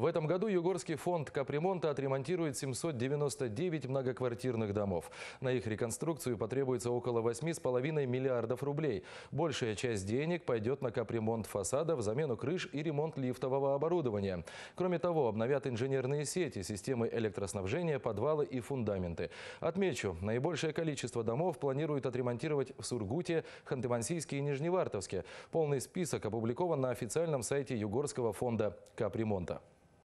В этом году Югорский фонд капремонта отремонтирует 799 многоквартирных домов. На их реконструкцию потребуется около 8,5 миллиардов рублей. Большая часть денег пойдет на капремонт фасадов, замену крыш и ремонт лифтового оборудования. Кроме того, обновят инженерные сети, системы электроснабжения, подвалы и фундаменты. Отмечу, наибольшее количество домов планируют отремонтировать в Сургуте, Ханты-Мансийске и Нижневартовске. Полный список опубликован на официальном сайте Югорского фонда капремонта.